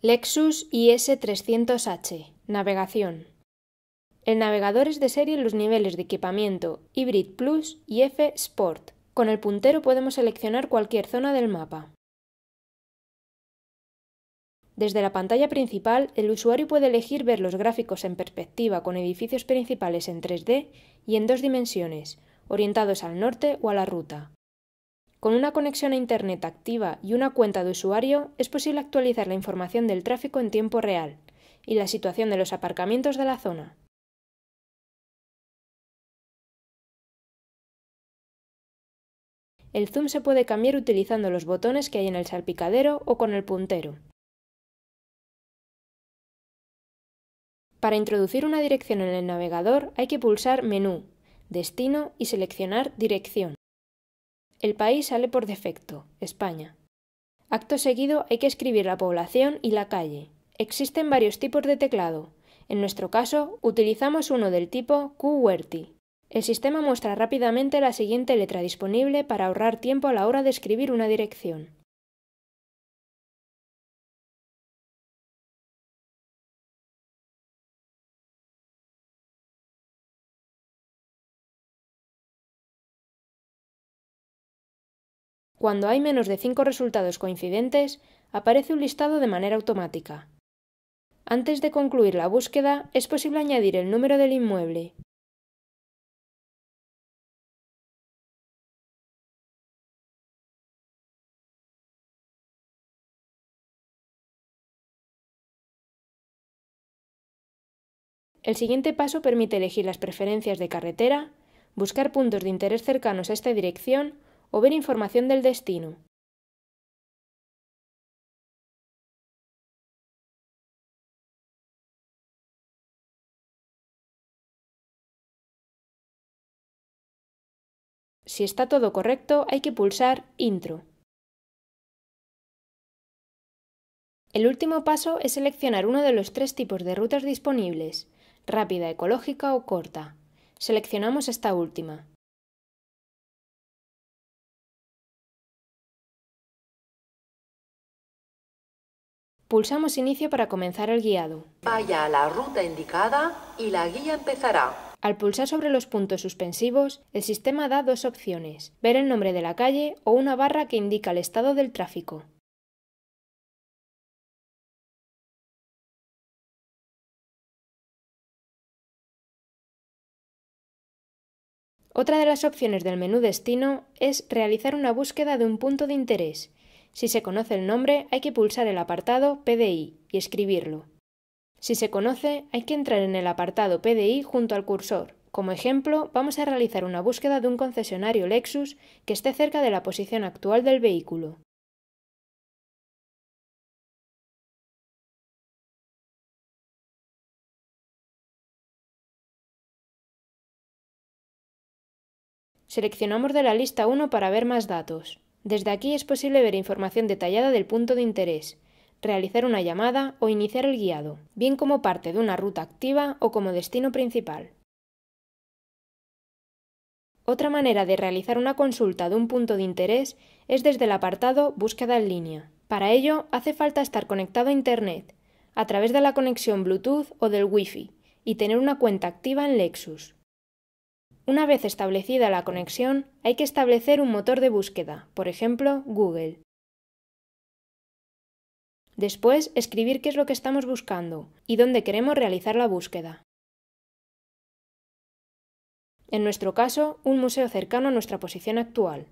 Lexus IS300H. Navegación. El navegador es de serie en los niveles de equipamiento Hybrid Plus y F Sport. Con el puntero podemos seleccionar cualquier zona del mapa. Desde la pantalla principal, el usuario puede elegir ver los gráficos en perspectiva con edificios principales en 3D y en dos dimensiones, orientados al norte o a la ruta. Con una conexión a Internet activa y una cuenta de usuario es posible actualizar la información del tráfico en tiempo real y la situación de los aparcamientos de la zona. El zoom se puede cambiar utilizando los botones que hay en el salpicadero o con el puntero. Para introducir una dirección en el navegador hay que pulsar Menú, Destino y seleccionar Dirección. El país sale por defecto, España. Acto seguido hay que escribir la población y la calle. Existen varios tipos de teclado. En nuestro caso, utilizamos uno del tipo QWERTY. El sistema muestra rápidamente la siguiente letra disponible para ahorrar tiempo a la hora de escribir una dirección. Cuando hay menos de cinco resultados coincidentes, aparece un listado de manera automática. Antes de concluir la búsqueda, es posible añadir el número del inmueble. El siguiente paso permite elegir las preferencias de carretera, buscar puntos de interés cercanos a esta dirección o ver información del destino. Si está todo correcto, hay que pulsar Intro. El último paso es seleccionar uno de los tres tipos de rutas disponibles, rápida, ecológica o corta. Seleccionamos esta última. Pulsamos Inicio para comenzar el guiado. Vaya a la ruta indicada y la guía empezará. Al pulsar sobre los puntos suspensivos, el sistema da dos opciones, ver el nombre de la calle o una barra que indica el estado del tráfico. Otra de las opciones del menú destino es realizar una búsqueda de un punto de interés, si se conoce el nombre, hay que pulsar el apartado PDI y escribirlo. Si se conoce, hay que entrar en el apartado PDI junto al cursor. Como ejemplo, vamos a realizar una búsqueda de un concesionario Lexus que esté cerca de la posición actual del vehículo. Seleccionamos de la lista 1 para ver más datos. Desde aquí es posible ver información detallada del punto de interés, realizar una llamada o iniciar el guiado, bien como parte de una ruta activa o como destino principal. Otra manera de realizar una consulta de un punto de interés es desde el apartado Búsqueda en línea. Para ello, hace falta estar conectado a Internet, a través de la conexión Bluetooth o del Wi-Fi, y tener una cuenta activa en Lexus. Una vez establecida la conexión, hay que establecer un motor de búsqueda, por ejemplo, Google. Después, escribir qué es lo que estamos buscando y dónde queremos realizar la búsqueda. En nuestro caso, un museo cercano a nuestra posición actual.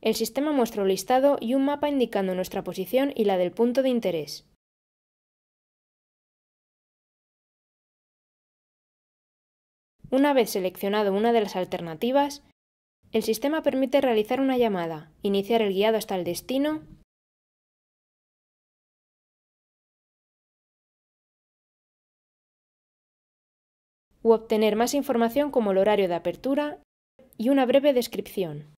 El sistema muestra un listado y un mapa indicando nuestra posición y la del punto de interés. Una vez seleccionado una de las alternativas, el sistema permite realizar una llamada, iniciar el guiado hasta el destino u obtener más información como el horario de apertura y una breve descripción.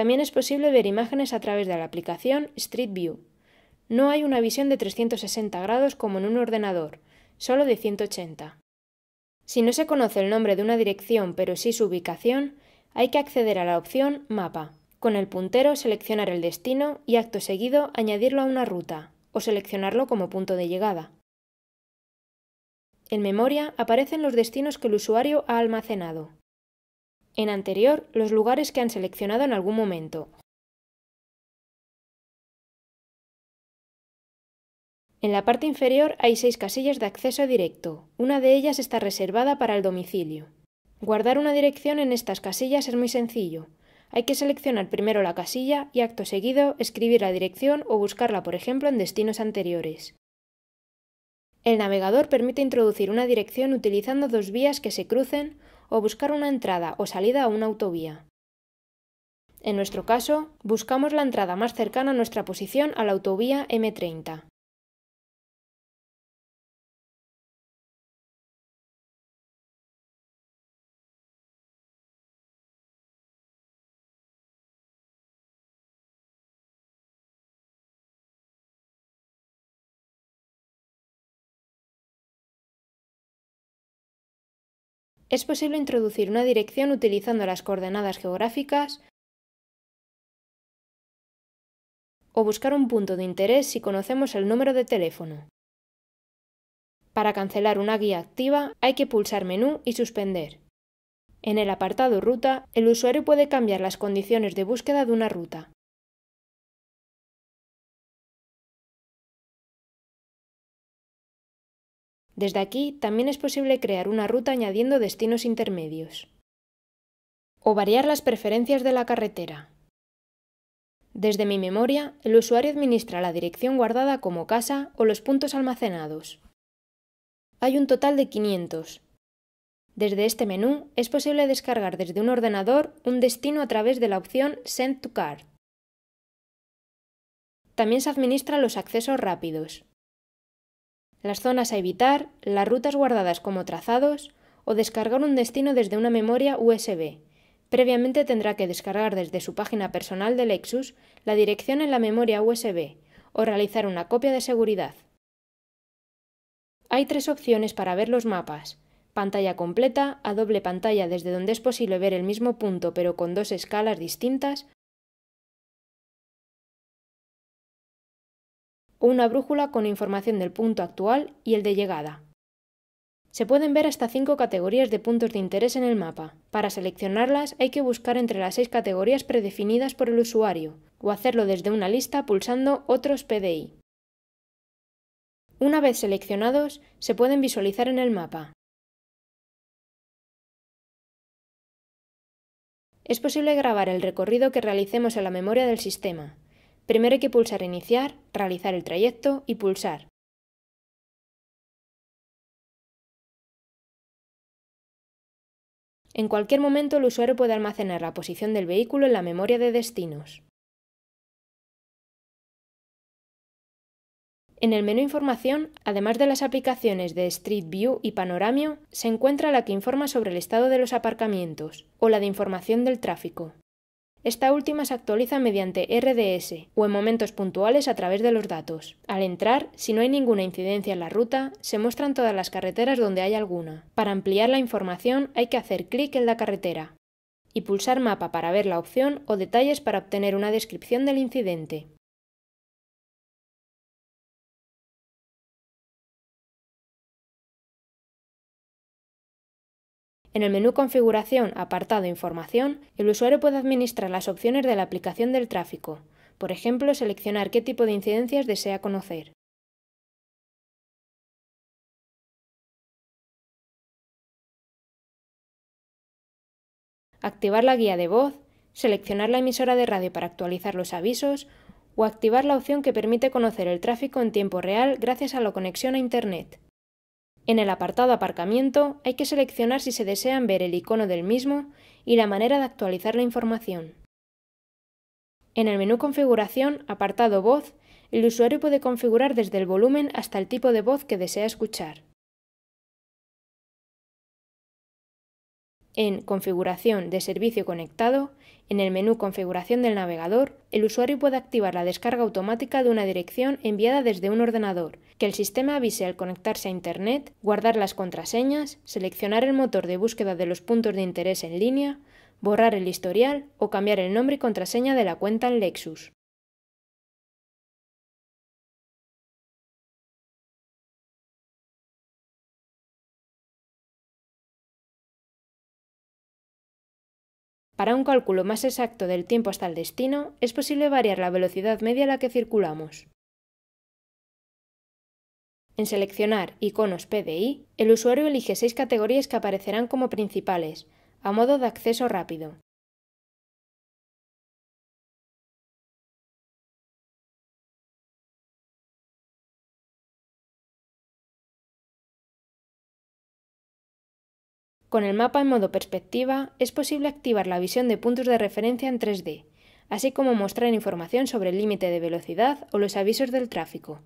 También es posible ver imágenes a través de la aplicación Street View. No hay una visión de 360 grados como en un ordenador, solo de 180. Si no se conoce el nombre de una dirección pero sí su ubicación, hay que acceder a la opción Mapa. Con el puntero seleccionar el destino y acto seguido añadirlo a una ruta o seleccionarlo como punto de llegada. En memoria aparecen los destinos que el usuario ha almacenado en anterior los lugares que han seleccionado en algún momento. En la parte inferior hay seis casillas de acceso directo. Una de ellas está reservada para el domicilio. Guardar una dirección en estas casillas es muy sencillo. Hay que seleccionar primero la casilla y acto seguido escribir la dirección o buscarla, por ejemplo, en destinos anteriores. El navegador permite introducir una dirección utilizando dos vías que se crucen o buscar una entrada o salida a una autovía. En nuestro caso, buscamos la entrada más cercana a nuestra posición a la autovía M30. Es posible introducir una dirección utilizando las coordenadas geográficas o buscar un punto de interés si conocemos el número de teléfono. Para cancelar una guía activa hay que pulsar Menú y Suspender. En el apartado Ruta, el usuario puede cambiar las condiciones de búsqueda de una ruta. Desde aquí también es posible crear una ruta añadiendo destinos intermedios. O variar las preferencias de la carretera. Desde mi memoria, el usuario administra la dirección guardada como casa o los puntos almacenados. Hay un total de 500. Desde este menú es posible descargar desde un ordenador un destino a través de la opción Send to Card. También se administran los accesos rápidos las zonas a evitar, las rutas guardadas como trazados o descargar un destino desde una memoria USB. Previamente tendrá que descargar desde su página personal de Lexus la dirección en la memoria USB o realizar una copia de seguridad. Hay tres opciones para ver los mapas. Pantalla completa, a doble pantalla desde donde es posible ver el mismo punto pero con dos escalas distintas o una brújula con información del punto actual y el de llegada. Se pueden ver hasta cinco categorías de puntos de interés en el mapa. Para seleccionarlas hay que buscar entre las seis categorías predefinidas por el usuario, o hacerlo desde una lista pulsando Otros PDI. Una vez seleccionados, se pueden visualizar en el mapa. Es posible grabar el recorrido que realicemos en la memoria del sistema, Primero hay que pulsar Iniciar, realizar el trayecto y pulsar En cualquier momento el usuario puede almacenar la posición del vehículo en la memoria de destinos. En el menú Información, además de las aplicaciones de Street View y Panoramio, se encuentra la que informa sobre el estado de los aparcamientos o la de información del tráfico. Esta última se actualiza mediante RDS o en momentos puntuales a través de los datos. Al entrar, si no hay ninguna incidencia en la ruta, se muestran todas las carreteras donde hay alguna. Para ampliar la información hay que hacer clic en la carretera y pulsar mapa para ver la opción o detalles para obtener una descripción del incidente. En el menú Configuración, apartado Información, el usuario puede administrar las opciones de la aplicación del tráfico, por ejemplo, seleccionar qué tipo de incidencias desea conocer. Activar la guía de voz, seleccionar la emisora de radio para actualizar los avisos o activar la opción que permite conocer el tráfico en tiempo real gracias a la conexión a Internet. En el apartado Aparcamiento hay que seleccionar si se desean ver el icono del mismo y la manera de actualizar la información. En el menú Configuración, apartado Voz, el usuario puede configurar desde el volumen hasta el tipo de voz que desea escuchar. En Configuración de servicio conectado, en el menú Configuración del navegador, el usuario puede activar la descarga automática de una dirección enviada desde un ordenador, que el sistema avise al conectarse a Internet, guardar las contraseñas, seleccionar el motor de búsqueda de los puntos de interés en línea, borrar el historial o cambiar el nombre y contraseña de la cuenta en Lexus. Para un cálculo más exacto del tiempo hasta el destino, es posible variar la velocidad media a la que circulamos. En seleccionar iconos PDI, el usuario elige seis categorías que aparecerán como principales, a modo de acceso rápido. Con el mapa en modo perspectiva es posible activar la visión de puntos de referencia en 3D, así como mostrar información sobre el límite de velocidad o los avisos del tráfico.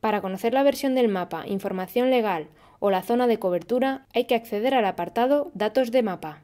Para conocer la versión del mapa, información legal o la zona de cobertura hay que acceder al apartado Datos de mapa.